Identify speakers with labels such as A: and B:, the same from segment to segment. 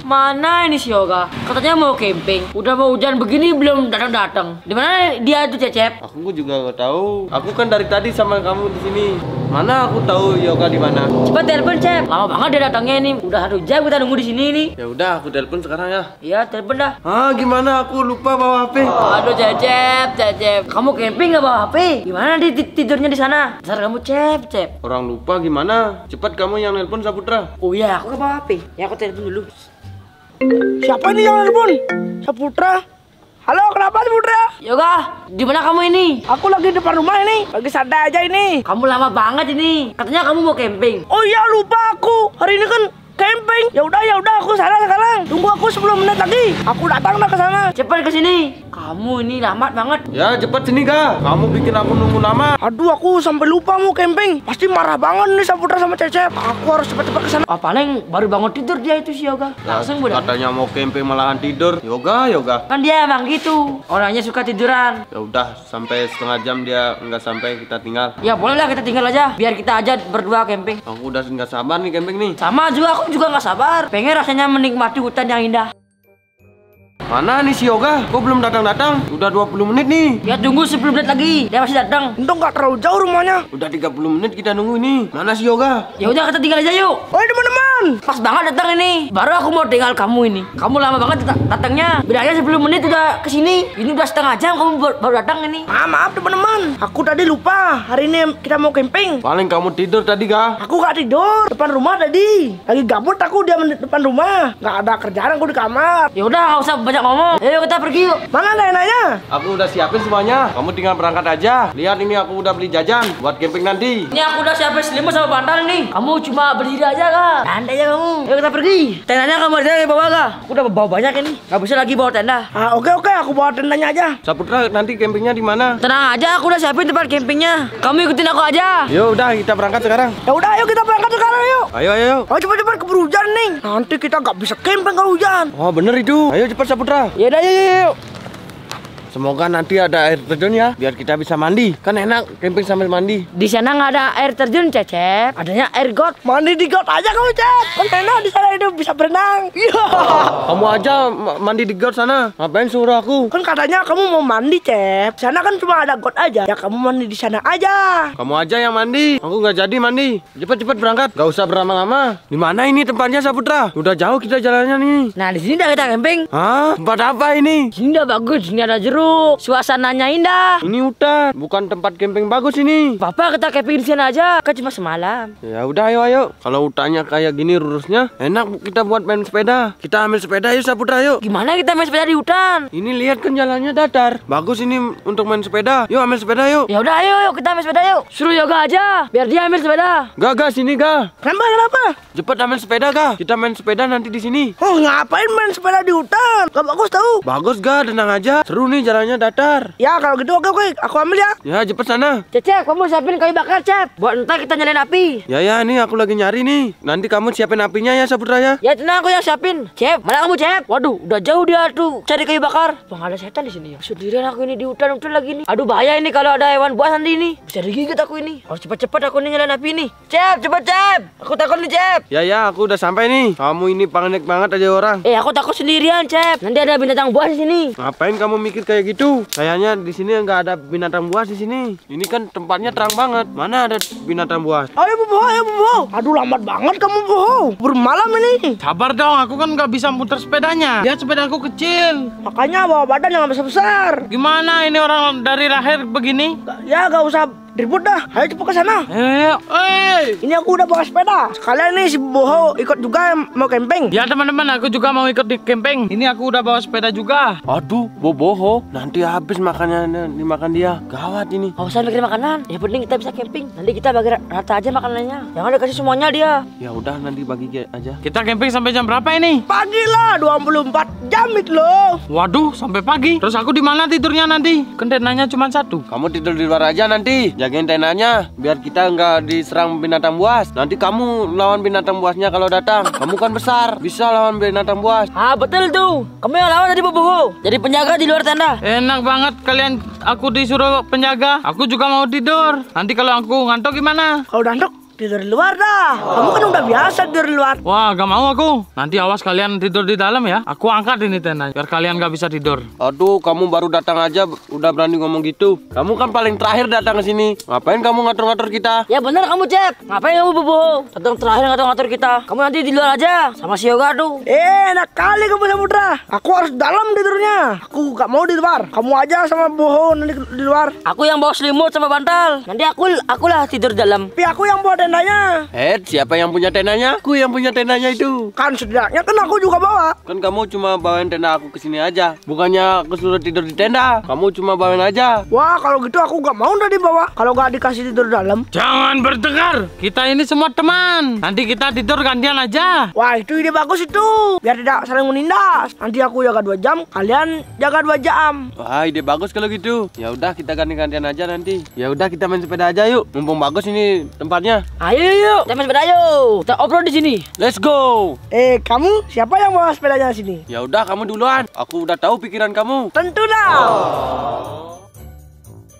A: belum? Mana ini si Yoga? Katanya mau camping. Udah mau hujan begini belum datang-datang. Di mana dia tuh Cecep? Aku juga nggak tahu. Aku kan dari tadi sama kamu di sini. Mana aku tahu Yoga di mana? Cepat telepon Cep. Lama banget dia datangnya ini. Udah satu jam kita nunggu di sini ini. Ya udah, aku telepon sekarang ya. Iya, telepon dah. Ah, gimana? Aku lupa bawa HP. Oh. Aduh, Cecep, Cecep. Kamu camping nggak bawa HP? Gimana di tidurnya di sana? Besar kamu Cep, Cep. Orang lupa gimana? Cepat kamu yang telepon Saputra. Oh iya, aku nggak bawa HP. Ya aku telepon dulu. Siapa ini yang nelpon? Saputra? Halo, kenapa Saputra? Yoga, di mana kamu ini? Aku lagi di depan rumah ini, lagi santai aja ini. Kamu lama banget ini. Katanya kamu mau camping. Oh iya, lupa aku. Hari ini kan camping. Ya udah, ya udah, aku sana sekarang. Tunggu aku 10 menit lagi. Aku datang ke sana. Cepat ke sini. Kamu ini lama banget. Ya, cepat sini, Kak. Kamu bikin aku nunggu lama. Aduh, aku sampai lupa mau camping. Pasti marah banget nih Saputra sama Cecep. Aku harus cepat-cepat ke sana. Ah, paling baru bangun tidur dia itu si Yoga. Langsung ya, Katanya mau camping malahan tidur. Yoga, Yoga. Kan dia emang gitu. Orangnya suka tiduran. Ya udah, sampai setengah jam dia nggak sampai kita tinggal. Ya, bolehlah kita tinggal aja. Biar kita aja berdua camping. Aku udah nggak sabar nih camping nih. Sama juga, aku juga nggak sabar. Pengen rasanya menikmati hutan yang indah. Mana nih si Yoga? Kok belum datang-datang? Udah 20 menit nih. Ya tunggu 10 menit lagi. Dia masih datang. Untung nggak terlalu jauh rumahnya. Udah 30 menit kita nunggu ini. Mana si Yoga? Ya udah kita tinggal aja yuk. Oh, teman Betul. Pas banget datang ini. Baru aku mau tinggal kamu ini. Kamu lama banget datangnya. Bedanya 10 menit udah kesini. Ini udah setengah jam kamu baru, baru datang ini. Maaf, maaf teman-teman. Aku tadi lupa. Hari ini kita mau camping. Paling kamu tidur tadi kah? Aku gak tidur. Depan rumah tadi. Lagi gabut aku dia depan rumah. Gak ada kerjaan aku di kamar. Ya udah, gak usah banyak ngomong. Ayo kita pergi yuk. Mana enaknya? Aku udah siapin semuanya. Kamu tinggal berangkat aja. Lihat ini aku udah beli jajan buat camping nanti. Ini aku udah siapin selimut sama bantal nih. Kamu cuma berdiri aja kak. Nanti aja kamu. Yuk kita pergi. Tendanya kamu ada yang bawa gak? Aku udah bawa banyak ini. Gak bisa lagi bawa tenda. Ah oke okay, oke, okay. aku bawa tendanya aja. Saputra nanti campingnya di mana? Tenang aja, aku udah siapin tempat campingnya. Kamu ikutin aku aja. Yuk udah kita berangkat sekarang. Ya udah, ayo kita berangkat sekarang yuk. Ayo ayo. ayo. Oh cepat cepat keburu hujan nih. Nanti kita gak bisa camping kalau hujan. Oh bener itu. Ayo cepat Saputra. Ya udah yuk. yuk. Semoga nanti ada air terjun ya, biar kita bisa mandi. Kan enak camping sambil mandi. Di sana nggak ada air terjun, Cecep. Adanya air got. Mandi di got aja kamu, Cecep. Kan enak di sana hidup bisa berenang. Iya. Oh, kamu aja mandi di got sana. Ngapain suruh aku? Kan katanya kamu mau mandi, Di Sana kan cuma ada got aja. Ya kamu mandi di sana aja. Kamu aja yang mandi. Aku nggak jadi mandi. Cepat-cepat berangkat. Gak usah berlama-lama. Di mana ini tempatnya, Saputra? Udah jauh kita jalannya nih. Nah, di sini udah kita camping. Hah? Tempat apa ini? Sini udah bagus. Sini ada jeruk suasananya indah. Ini hutan, bukan tempat camping bagus ini. Bapak kita camping di sini aja, kan cuma semalam. Ya udah ayo ayo. Kalau hutannya kayak gini lurusnya enak kita buat main sepeda. Kita ambil sepeda yuk Saputra yuk. Gimana kita main sepeda di hutan? Ini lihat kan jalannya datar. Bagus ini untuk main sepeda. Yuk ambil sepeda yuk. Ya udah ayo yuk kita ambil sepeda yuk. Suruh yoga ya, aja, biar dia ambil sepeda. Gak gak sini gak. Kenapa kenapa? Cepet ambil sepeda gak? Kita main sepeda nanti di sini. Oh ngapain main sepeda di hutan? Gak bagus tahu. Bagus gak, tenang aja. Seru nih jalannya datar. Ya, kalau gitu oke, oke. Aku ambil ya. Ya, cepet sana. Cecep, kamu siapin kayu bakar, Cep. Buat entar kita nyalain api. Ya, ya, ini aku lagi nyari nih. Nanti kamu siapin apinya ya, Saputra ya. Ya, tenang aku yang siapin. Cep, mana kamu, Cep? Waduh, udah jauh dia tuh cari kayu bakar. Bang, ada setan di sini ya. Sendirian aku ini di hutan hutan lagi nih. Aduh, bahaya ini kalau ada hewan buas nanti ini. Bisa digigit aku ini. Harus cepat-cepat aku ini nyalain api nih. Cep, cepat Cep. Aku takut nih, Cep. Ya, ya, aku udah sampai nih. Kamu ini panik banget aja orang. Eh, aku takut sendirian, Cep. Nanti ada binatang buas di sini. Ngapain kamu mikir kayak kayak gitu. Kayaknya di sini nggak ada binatang buas di sini. Ini kan tempatnya terang banget. Mana ada binatang buas? Ayo bobo, ayo bobo. Aduh lambat banget kamu bobo. Bermalam ini. Sabar dong, aku kan nggak bisa muter sepedanya. Lihat sepedaku kecil. Makanya bawa badan yang besar besar. Gimana ini orang dari lahir begini? Ya nggak usah ribut dah ayo cepat ke sana Hei. ini aku udah bawa sepeda sekalian nih si boho ikut juga mau camping ya teman-teman aku juga mau ikut di camping ini aku udah bawa sepeda juga aduh bo boho nanti habis makannya dimakan dia gawat ini nggak usah mikir makanan Ya penting kita bisa kemping. nanti kita bagi rata aja makanannya Yang ada kasih semuanya dia ya udah nanti bagi aja kita kemping sampai jam berapa ini pagi lah 24 jam itu loh waduh sampai pagi terus aku di mana tidurnya nanti kan nanya cuma satu kamu tidur di luar aja nanti Jagain tenanya biar kita nggak diserang binatang buas. Nanti kamu lawan binatang buasnya kalau datang. Kamu kan besar, bisa lawan binatang buas. Ah betul tuh. Kamu yang lawan tadi boboho. Jadi penjaga di luar tenda. Enak banget kalian. Aku disuruh penjaga. Aku juga mau tidur. Nanti kalau aku ngantuk gimana? Kalau ngantuk tidur di luar dah. Kamu kan udah biasa tidur di luar. Wah, gak mau aku. Nanti awas kalian tidur di dalam ya. Aku angkat ini tenda biar kalian gak bisa tidur. Aduh, kamu baru datang aja udah berani ngomong gitu. Kamu kan paling terakhir datang ke sini. Ngapain kamu ngatur-ngatur kita? Ya benar kamu, Jet. Ngapain kamu bobo? Datang terakhir ngatur-ngatur kita. Kamu nanti di luar aja sama si Yoga tuh. Eh, enak kali kamu Samudra. Aku harus dalam tidurnya. Aku gak mau di luar. Kamu aja sama bohong nanti di luar. Aku yang bawa selimut sama bantal. Nanti aku akulah tidur dalam. Tapi aku yang bawa dan tendanya? Eh, siapa yang punya tendanya? Aku yang punya tendanya itu. Kan setidaknya kan aku juga bawa. Kan kamu cuma bawain tenda aku ke sini aja. Bukannya aku suruh tidur di tenda. Kamu cuma bawain aja. Wah, kalau gitu aku gak mau tadi bawa. Kalau gak dikasih tidur dalam. Jangan bertengkar. Kita ini semua teman. Nanti kita tidur gantian aja. Wah, itu ide bagus itu. Biar tidak saling menindas. Nanti aku jaga dua jam, kalian jaga dua jam. Wah, ide bagus kalau gitu. Ya udah kita ganti-gantian aja nanti. Ya udah kita main sepeda aja yuk. Mumpung bagus ini tempatnya. Ayo yuk, kita sepeda ayo. Kita off di sini. Let's go. Eh, kamu siapa yang bawa sepedanya di sini? Ya udah, kamu duluan. Aku udah tahu pikiran kamu. Tentu lah. Oh.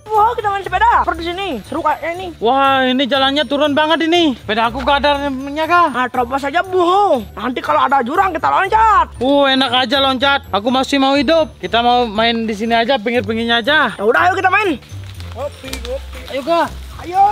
A: Wah, wow, kita main sepeda. Per di sini. Seru kayaknya ini. Wah, ini jalannya turun banget ini. Sepeda aku gak ada remnya kah? Nah, coba saja bohong. Nanti kalau ada jurang kita loncat. Uh, enak aja loncat. Aku masih mau hidup. Kita mau main di sini aja, pinggir-pinggirnya aja. Ya udah, ayo kita main. Kopi, kopi. Ayo, Kak. Ayo.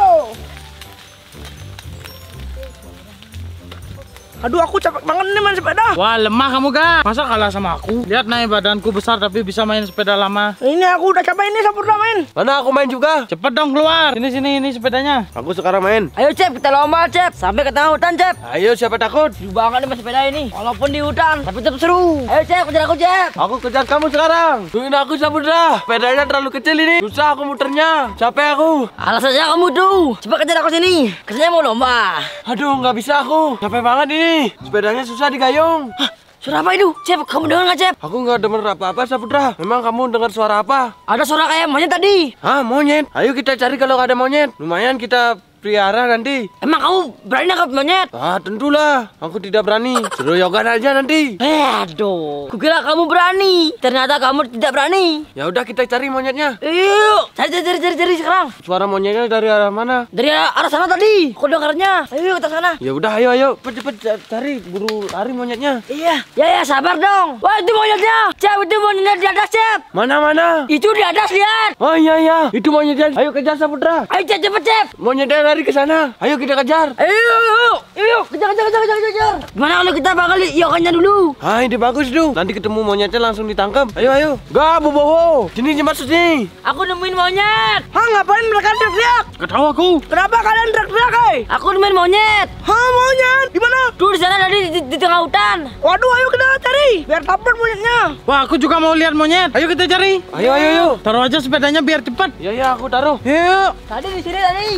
A: Aduh aku capek banget nih main sepeda Wah lemah kamu kak Masa kalah sama aku Lihat naik badanku besar tapi bisa main sepeda lama Ini aku udah capek ini Sapurna main Mana aku main juga Cepet dong keluar Ini sini ini sepedanya Aku sekarang main Ayo Cep kita lomba Cep Sampai ke tengah hutan Cep Ayo siapa takut Seru banget nih main sepeda ini Walaupun di hutan Tapi tetap seru Ayo Cep kejar aku Cep Aku kejar kamu sekarang Tungguin aku sepeda. Sepedanya terlalu kecil ini Susah aku muternya Capek aku Alasannya kamu tuh Coba kejar aku sini Kerjanya mau lomba Aduh nggak bisa aku Capek banget ini nih. Sepedanya susah digayung. Hah, suara apa itu? Cep, kamu dengar nggak, Cep? Aku nggak dengar apa-apa, Saputra. Memang kamu dengar suara apa? Ada suara kayak monyet tadi. Hah, monyet? Ayo kita cari kalau ada monyet. Lumayan kita Priara nanti. Emang kamu berani nangkap monyet? Ah, tentulah. Aku tidak berani. Suruh yoga aja nanti. Eh, aduh. Kukira kamu berani. Ternyata kamu tidak berani. Ya udah kita cari monyetnya. Yuk, cari, cari, cari, cari sekarang. Suara monyetnya dari arah mana? Dari arah sana tadi. Kok dengarnya. Ayo kita sana. Ya udah, ayo, ayo. Cepet-cepet cari buru lari monyetnya. Iya. Ya, ya, sabar dong. Wah, itu monyetnya. Cep, itu monyetnya di atas, Cep. Mana, mana? Itu di atas, lihat. Oh, iya, iya. Itu monyetnya. Ayo kejar Saputra. Ayo, cepet cepet, Monyetnya lari ke sana. Ayo kita kejar. Ayo, ayo, ayo, kejar, kejar, kejar, kejar, kejar. Gimana kalau kita bakal iokannya dulu? Ah, ini bagus tuh. Nanti ketemu monyetnya langsung ditangkap. Ayo, ayo. Gak, boboho. Sini cepat sini. Aku nemuin monyet. Hah, ngapain mereka teriak-teriak? Ketawa aku. Kenapa kalian teriak-teriak, hei? Aku nemuin monyet. Hah, monyet? Di mana? Tuh di sana tadi di, di, tengah hutan. Waduh, ayo kita cari. Biar dapat monyetnya. Wah, aku juga mau lihat monyet. Ayo kita cari. Ayo, ayo, ayo. Taruh aja sepedanya biar cepat. Ya, ya, aku taruh. Yuk. Tadi di sini tadi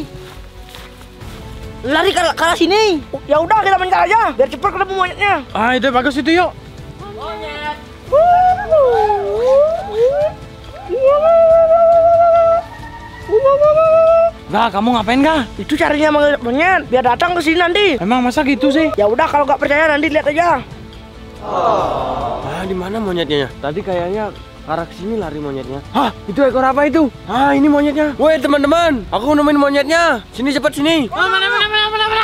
A: lari ke arah sini. Ya udah kita mencar aja biar cepat ketemu monyetnya. Ah, itu bagus itu yuk. Monyet. Gak, kamu ngapain gak? Itu carinya monyet, biar datang ke sini nanti. Emang masa gitu sih? Ya udah kalau nggak percaya nanti lihat aja. Oh. Ah, di mana monyetnya? Tadi kayaknya arah sini lari monyetnya. Hah, itu ekor apa itu? Ah, ini monyetnya. Woi, teman-teman, aku nemuin monyetnya. Sini cepat sini. Oh, mana mana mana mana mana.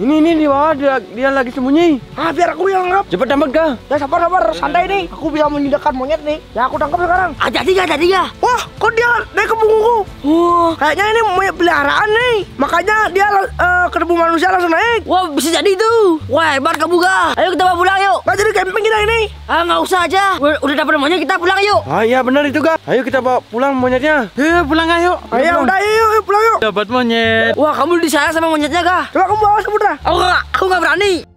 A: Ini ini di bawah dia, dia lagi sembunyi. Ah biar aku yang nangkap. Cepat tembak kah? Ya sabar sabar ya, santai nih. Ya, ya. Aku bisa menyidakkan monyet nih. Ya aku tangkap sekarang. Ah jadi ya jadi ya. Wah kok dia naik ke punggungku? Wah oh. kayaknya ini monyet peliharaan nih. Makanya dia uh, eh, ketemu manusia langsung naik. Wah bisa jadi itu. Wah hebat kamu ga. Ayo kita bawa pulang yuk. Gak jadi camping kita ini. Ah nggak usah aja. Udah, dapat monyet kita pulang yuk. Ah iya benar itu ga. Ayo kita bawa pulang monyetnya. Eh pulang ayo. Ayo, ah, iya, udah yuk, yuk pulang yuk. Dapat monyet. Wah kamu disayang sama monyetnya ga? Coba kamu bawa sebentar. không gặp rắn đi